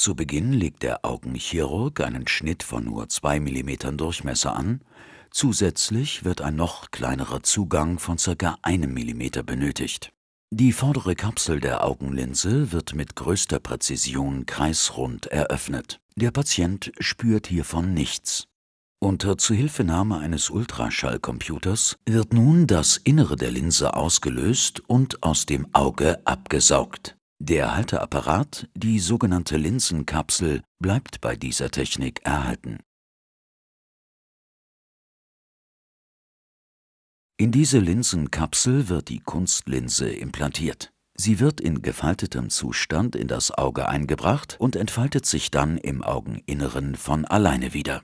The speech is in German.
Zu Beginn legt der Augenchirurg einen Schnitt von nur 2 mm Durchmesser an, zusätzlich wird ein noch kleinerer Zugang von ca. 1 mm benötigt. Die vordere Kapsel der Augenlinse wird mit größter Präzision kreisrund eröffnet. Der Patient spürt hiervon nichts. Unter Zuhilfenahme eines Ultraschallcomputers wird nun das Innere der Linse ausgelöst und aus dem Auge abgesaugt. Der Halteapparat, die sogenannte Linsenkapsel, bleibt bei dieser Technik erhalten. In diese Linsenkapsel wird die Kunstlinse implantiert. Sie wird in gefaltetem Zustand in das Auge eingebracht und entfaltet sich dann im Augeninneren von alleine wieder.